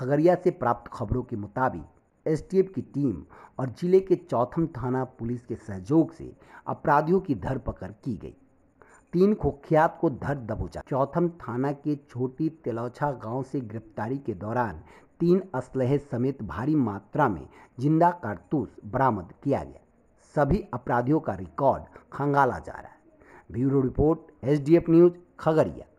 खगड़िया से प्राप्त खबरों के मुताबिक एस की टीम और जिले के चौथम थाना पुलिस के सहयोग से अपराधियों की धरपकड़ की गई तीन कुख्यात को धर दबोचा चौथम थाना के छोटी तेलौछा गांव से गिरफ्तारी के दौरान तीन असलहे समेत भारी मात्रा में जिंदा कारतूस बरामद किया गया सभी अपराधियों का रिकॉर्ड खंगाला जा रहा है bureau report SDF news Khagaria